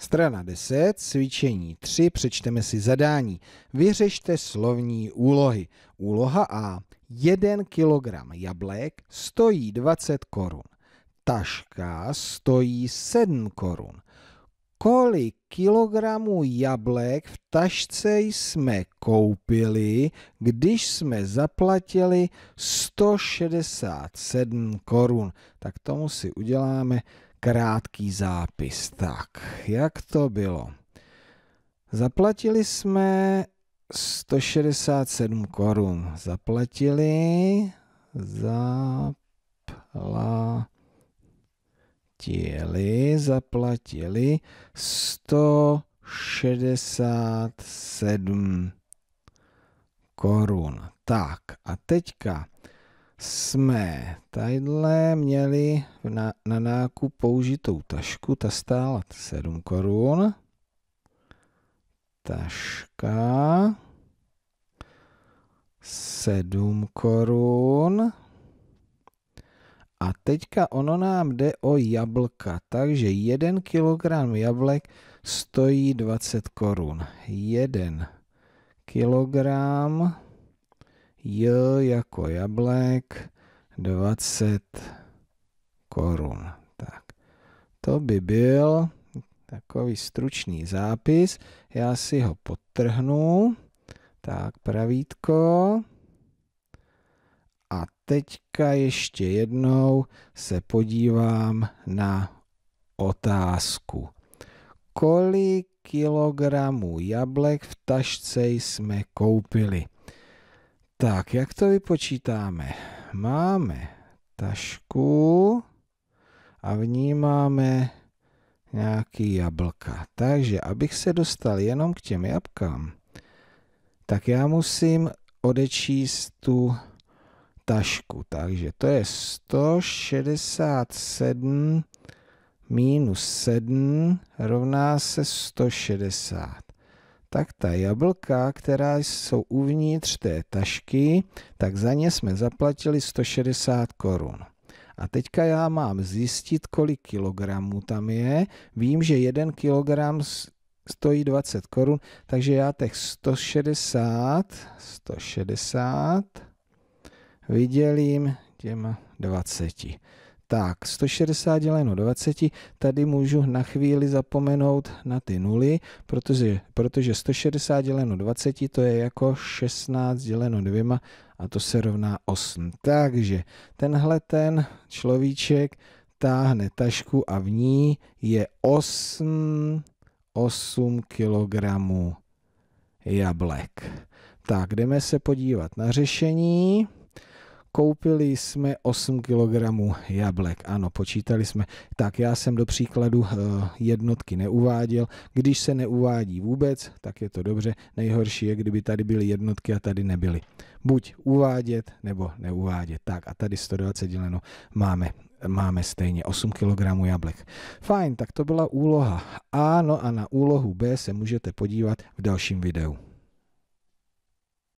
Strana 10, cvičení 3, přečteme si zadání. Vyřešte slovní úlohy. Úloha A. 1 kg jablek stojí 20 korun. Taška stojí 7 korun. Kolik kilogramů jablek v tašce jsme koupili, když jsme zaplatili 167 korun? Tak tomu si uděláme krátký zápis. Tak, jak to bylo? Zaplatili jsme 167 korun. Zaplatili, zaplatili, zaplatili 167 korun. Tak a teďka jsme tadyhle měli na, na nákup použitou tašku, ta stála 7 korun. Taška 7 korun. A teďka ono nám jde o jablka, takže 1 kg jablek stojí 20 korun. 1 kilogram J jako jablek 20 korun. Tak, to by byl takový stručný zápis. Já si ho potrhnu. Tak, pravítko. A teďka ještě jednou se podívám na otázku. Kolik kilogramů jablek v tašce jsme koupili? Tak, jak to vypočítáme? Máme tašku a v ní máme nějaký jablka. Takže, abych se dostal jenom k těm jablkám, tak já musím odečíst tu tašku. Takže to je 167 minus 7 rovná se 160 tak ta jablka, která jsou uvnitř té tašky, tak za ně jsme zaplatili 160 korun. A teďka já mám zjistit, kolik kilogramů tam je. Vím, že jeden kilogram stojí 20 korun, takže já těch 160, 160 vydělím těma 20. Tak, 160 děleno 20, tady můžu na chvíli zapomenout na ty nuly, protože, protože 160 děleno 20 to je jako 16 děleno 2 a to se rovná 8. Takže tenhle ten človíček táhne tašku a v ní je 8, 8 kg jablek. Tak, jdeme se podívat na řešení. Koupili jsme 8 kg jablek, ano, počítali jsme. Tak já jsem do příkladu eh, jednotky neuváděl. Když se neuvádí vůbec, tak je to dobře. Nejhorší je, kdyby tady byly jednotky a tady nebyly. Buď uvádět, nebo neuvádět. Tak a tady 120 děleno máme máme stejně 8 kg jablek. Fajn, tak to byla úloha A, no a na úlohu B se můžete podívat v dalším videu.